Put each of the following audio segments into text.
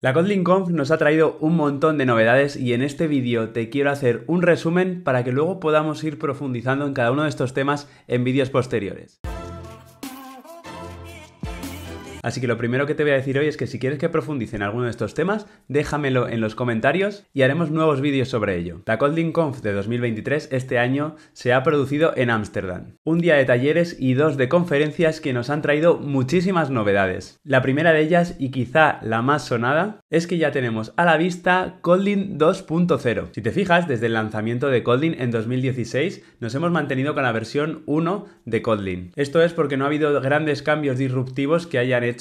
La Kotlin Conf nos ha traído un montón de novedades y en este vídeo te quiero hacer un resumen para que luego podamos ir profundizando en cada uno de estos temas en vídeos posteriores. Así que lo primero que te voy a decir hoy es que si quieres que profundice en alguno de estos temas, déjamelo en los comentarios y haremos nuevos vídeos sobre ello. La Kotlin Conf de 2023 este año se ha producido en Ámsterdam. Un día de talleres y dos de conferencias que nos han traído muchísimas novedades. La primera de ellas y quizá la más sonada es que ya tenemos a la vista Kotlin 2.0. Si te fijas, desde el lanzamiento de Kotlin en 2016 nos hemos mantenido con la versión 1 de Kotlin. Esto es porque no ha habido grandes cambios disruptivos que hayan hecho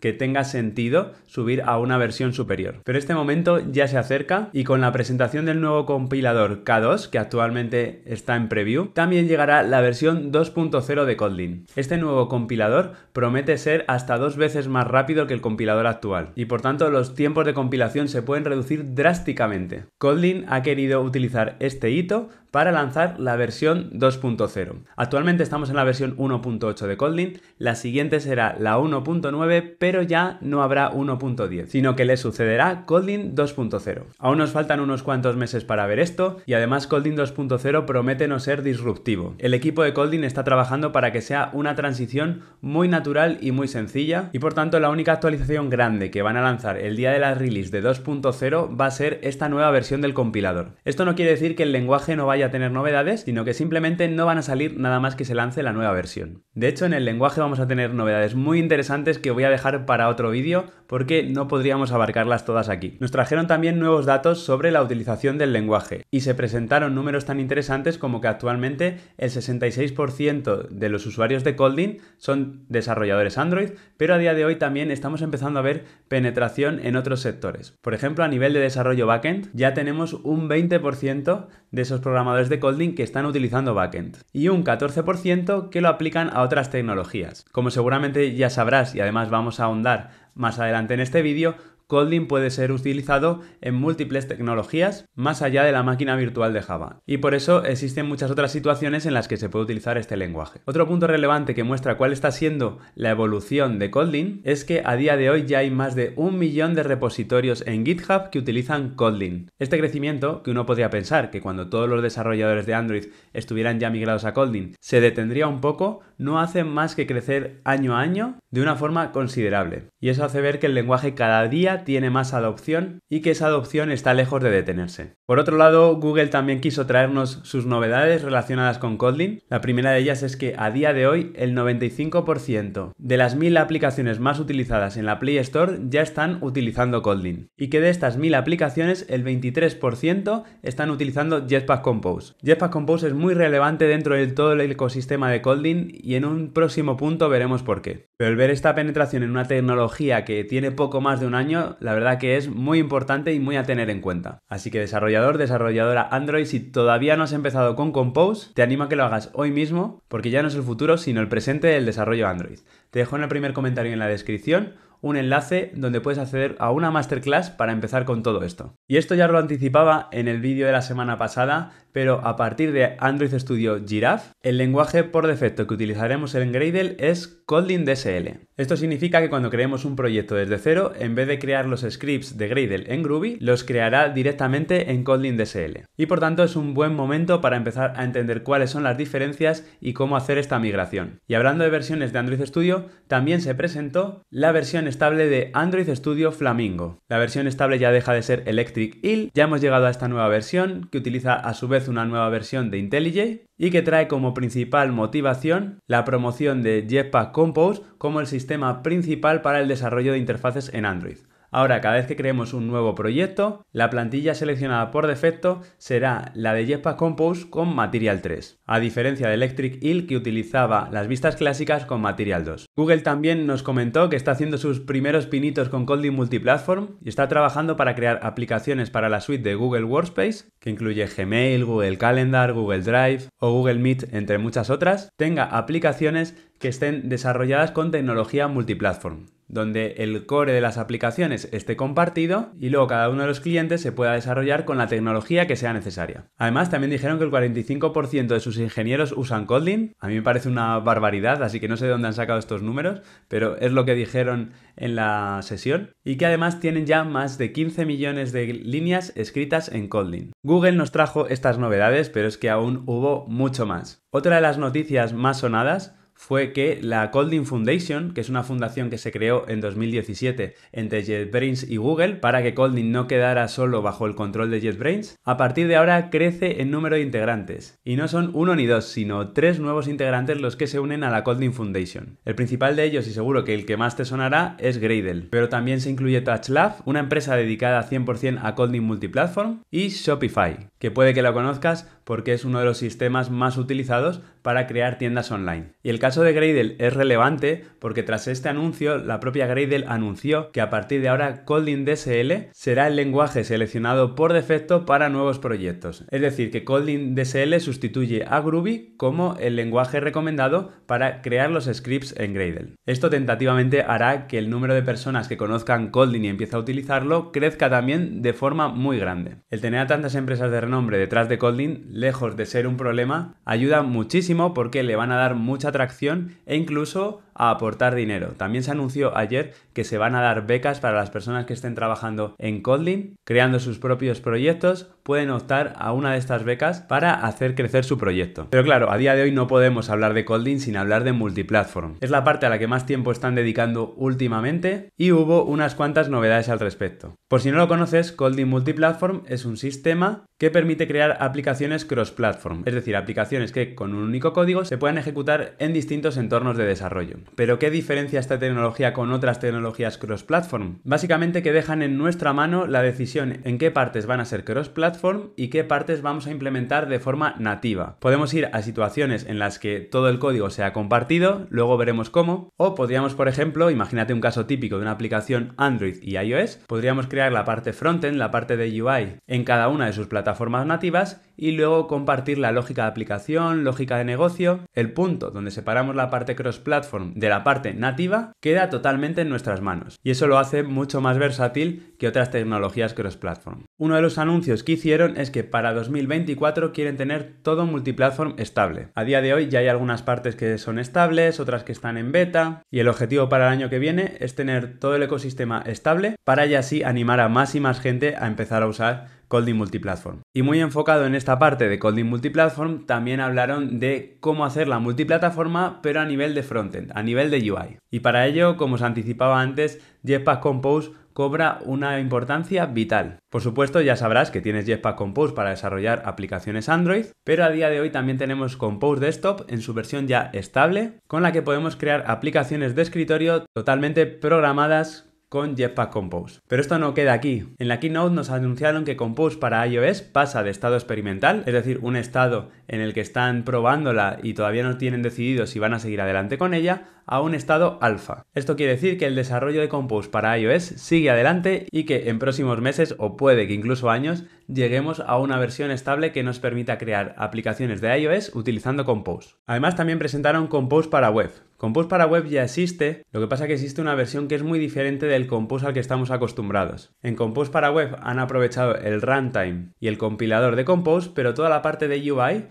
que tenga sentido subir a una versión superior. Pero este momento ya se acerca y con la presentación del nuevo compilador K2, que actualmente está en preview, también llegará la versión 2.0 de Kotlin. Este nuevo compilador promete ser hasta dos veces más rápido que el compilador actual y por tanto los tiempos de compilación se pueden reducir drásticamente. Kotlin ha querido utilizar este hito para lanzar la versión 2.0. Actualmente estamos en la versión 1.8 de Kotlin, la siguiente será la 1.9, pero ya no habrá 1.10, sino que le sucederá Kotlin 2.0. Aún nos faltan unos cuantos meses para ver esto y además Kotlin 2.0 promete no ser disruptivo. El equipo de Kotlin está trabajando para que sea una transición muy natural y muy sencilla y por tanto la única actualización grande que van a lanzar el día de la release de 2.0 va a ser esta nueva versión del compilador. Esto no quiere decir que el lenguaje no vaya a tener novedades, sino que simplemente no van a salir nada más que se lance la nueva versión. De hecho, en el lenguaje vamos a tener novedades muy interesantes que voy a dejar para otro vídeo porque no podríamos abarcarlas todas aquí. Nos trajeron también nuevos datos sobre la utilización del lenguaje y se presentaron números tan interesantes como que actualmente el 66% de los usuarios de Colding son desarrolladores Android, pero a día de hoy también estamos empezando a ver penetración en otros sectores. Por ejemplo, a nivel de desarrollo backend ya tenemos un 20% de esos programas de Colding que están utilizando backend y un 14% que lo aplican a otras tecnologías. Como seguramente ya sabrás y además vamos a ahondar más adelante en este vídeo, Kotlin puede ser utilizado en múltiples tecnologías más allá de la máquina virtual de Java, y por eso existen muchas otras situaciones en las que se puede utilizar este lenguaje. Otro punto relevante que muestra cuál está siendo la evolución de Kotlin es que a día de hoy ya hay más de un millón de repositorios en GitHub que utilizan Kotlin. Este crecimiento, que uno podría pensar que cuando todos los desarrolladores de Android estuvieran ya migrados a Kotlin se detendría un poco, no hace más que crecer año a año de una forma considerable. Y eso hace ver que el lenguaje cada día tiene más adopción y que esa adopción está lejos de detenerse. Por otro lado, Google también quiso traernos sus novedades relacionadas con Kotlin. La primera de ellas es que a día de hoy el 95% de las 1000 aplicaciones más utilizadas en la Play Store ya están utilizando Kotlin y que de estas 1000 aplicaciones el 23% están utilizando Jetpack Compose. Jetpack Compose es muy relevante dentro de todo el ecosistema de Kotlin y en un próximo punto veremos por qué. Pero el ver esta penetración en una tecnología que tiene poco más de un año la verdad que es muy importante y muy a tener en cuenta. Así que desarrollador, desarrolladora Android, si todavía no has empezado con Compose, te animo a que lo hagas hoy mismo, porque ya no es el futuro, sino el presente del desarrollo Android. Te dejo en el primer comentario en la descripción un enlace donde puedes acceder a una masterclass para empezar con todo esto. Y esto ya lo anticipaba en el vídeo de la semana pasada pero a partir de Android Studio Giraffe, el lenguaje por defecto que utilizaremos en Gradle es Kotlin DSL. Esto significa que cuando creemos un proyecto desde cero, en vez de crear los scripts de Gradle en Groovy, los creará directamente en Kotlin DSL. Y por tanto es un buen momento para empezar a entender cuáles son las diferencias y cómo hacer esta migración. Y hablando de versiones de Android Studio, también se presentó la versión estable de Android Studio Flamingo. La versión estable ya deja de ser Electric Eel, ya hemos llegado a esta nueva versión que utiliza a su vez una nueva versión de IntelliJ y que trae como principal motivación la promoción de Jetpack Compose como el sistema principal para el desarrollo de interfaces en Android. Ahora, cada vez que creemos un nuevo proyecto, la plantilla seleccionada por defecto será la de Jetpack Compose con Material 3, a diferencia de Electric Eel que utilizaba las vistas clásicas con Material 2. Google también nos comentó que está haciendo sus primeros pinitos con Kotlin Multiplatform y está trabajando para crear aplicaciones para la suite de Google Workspace, que incluye Gmail, Google Calendar, Google Drive o Google Meet, entre muchas otras, tenga aplicaciones que estén desarrolladas con tecnología multiplatform donde el core de las aplicaciones esté compartido y luego cada uno de los clientes se pueda desarrollar con la tecnología que sea necesaria. Además, también dijeron que el 45% de sus ingenieros usan Kotlin. A mí me parece una barbaridad, así que no sé de dónde han sacado estos números, pero es lo que dijeron en la sesión. Y que además tienen ya más de 15 millones de líneas escritas en Kotlin. Google nos trajo estas novedades, pero es que aún hubo mucho más. Otra de las noticias más sonadas fue que la Colding Foundation, que es una fundación que se creó en 2017 entre JetBrains y Google para que Colding no quedara solo bajo el control de JetBrains, a partir de ahora crece en número de integrantes. Y no son uno ni dos, sino tres nuevos integrantes los que se unen a la Colding Foundation. El principal de ellos y seguro que el que más te sonará es Gradle, pero también se incluye TouchLab, una empresa dedicada 100% a Colding Multiplatform, y Shopify, que puede que lo conozcas porque es uno de los sistemas más utilizados para crear tiendas online. el caso de Gradle es relevante porque tras este anuncio, la propia Gradle anunció que a partir de ahora Kotlin DSL será el lenguaje seleccionado por defecto para nuevos proyectos. Es decir, que Kotlin DSL sustituye a Groovy como el lenguaje recomendado para crear los scripts en Gradle. Esto tentativamente hará que el número de personas que conozcan Kotlin y empiece a utilizarlo crezca también de forma muy grande. El tener a tantas empresas de renombre detrás de Kotlin, lejos de ser un problema, ayuda muchísimo porque le van a dar mucha atracción e incluso a aportar dinero. También se anunció ayer que se van a dar becas para las personas que estén trabajando en Kotlin, creando sus propios proyectos, pueden optar a una de estas becas para hacer crecer su proyecto. Pero claro, a día de hoy no podemos hablar de Kotlin sin hablar de multiplatform. Es la parte a la que más tiempo están dedicando últimamente y hubo unas cuantas novedades al respecto. Por si no lo conoces, Kotlin Multiplatform es un sistema que permite crear aplicaciones cross-platform, es decir, aplicaciones que con un único código se puedan ejecutar en distintos entornos de desarrollo. Pero ¿qué diferencia esta tecnología con otras tecnologías cross-platform? Básicamente que dejan en nuestra mano la decisión en qué partes van a ser cross-platform y qué partes vamos a implementar de forma nativa. Podemos ir a situaciones en las que todo el código sea compartido, luego veremos cómo, o podríamos, por ejemplo, imagínate un caso típico de una aplicación Android y iOS, podríamos crear la parte frontend, la parte de UI, en cada una de sus plataformas nativas y luego compartir la lógica de aplicación, lógica de negocio. El punto donde separamos la parte cross-platform de la parte nativa queda totalmente en nuestras manos y eso lo hace mucho más versátil que otras tecnologías cross-platform. Uno de los anuncios que hicieron es que para 2024 quieren tener todo multiplatform estable. A día de hoy ya hay algunas partes que son estables, otras que están en beta y el objetivo para el año que viene es tener todo el ecosistema estable para ya así animar a más y más gente a empezar a usar Colding Multiplatform. Y muy enfocado en esta parte de Colding Multiplatform, también hablaron de cómo hacer la multiplataforma, pero a nivel de frontend, a nivel de UI. Y para ello, como os anticipaba antes, Jetpack Compose cobra una importancia vital. Por supuesto, ya sabrás que tienes Jetpack Compose para desarrollar aplicaciones Android, pero a día de hoy también tenemos Compose Desktop en su versión ya estable, con la que podemos crear aplicaciones de escritorio totalmente programadas con Jetpack Compose. Pero esto no queda aquí. En la keynote nos anunciaron que Compose para iOS pasa de estado experimental, es decir, un estado en el que están probándola y todavía no tienen decidido si van a seguir adelante con ella, a un estado alfa. Esto quiere decir que el desarrollo de Compose para iOS sigue adelante y que en próximos meses o puede que incluso años lleguemos a una versión estable que nos permita crear aplicaciones de iOS utilizando Compose. Además también presentaron Compose para web. Compose para web ya existe, lo que pasa que existe una versión que es muy diferente del Compose al que estamos acostumbrados. En Compose para web han aprovechado el runtime y el compilador de Compose, pero toda la parte de UI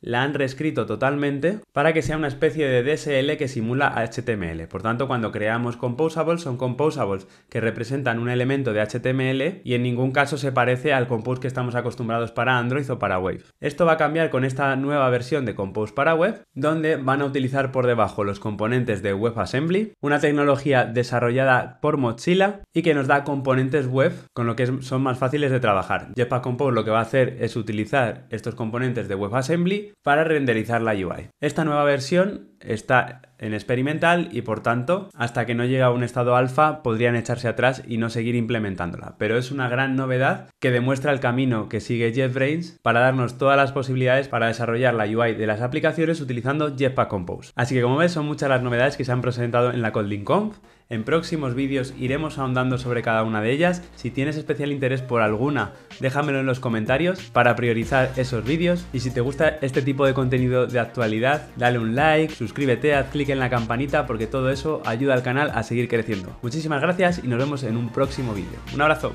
la han reescrito totalmente para que sea una especie de DSL que simula HTML. Por tanto, cuando creamos composables, son composables que representan un elemento de HTML y en ningún caso se parece al compose que estamos acostumbrados para Android o para Wave. Esto va a cambiar con esta nueva versión de compose para web, donde van a utilizar por debajo los componentes de WebAssembly, una tecnología desarrollada por Mozilla y que nos da componentes web con lo que son más fáciles de trabajar. Jetpack Compose lo que va a hacer es utilizar estos componentes de WebAssembly para renderizar la UI. Esta nueva versión está en experimental y por tanto, hasta que no llegue a un estado alfa, podrían echarse atrás y no seguir implementándola. Pero es una gran novedad que demuestra el camino que sigue JetBrains para darnos todas las posibilidades para desarrollar la UI de las aplicaciones utilizando Jetpack Compose. Así que como ves, son muchas las novedades que se han presentado en la Conf. En próximos vídeos iremos ahondando sobre cada una de ellas. Si tienes especial interés por alguna, déjamelo en los comentarios para priorizar esos vídeos. Y si te gusta este tipo de contenido de actualidad, dale un like, suscríbete, haz clic en la campanita porque todo eso ayuda al canal a seguir creciendo. Muchísimas gracias y nos vemos en un próximo vídeo. Un abrazo.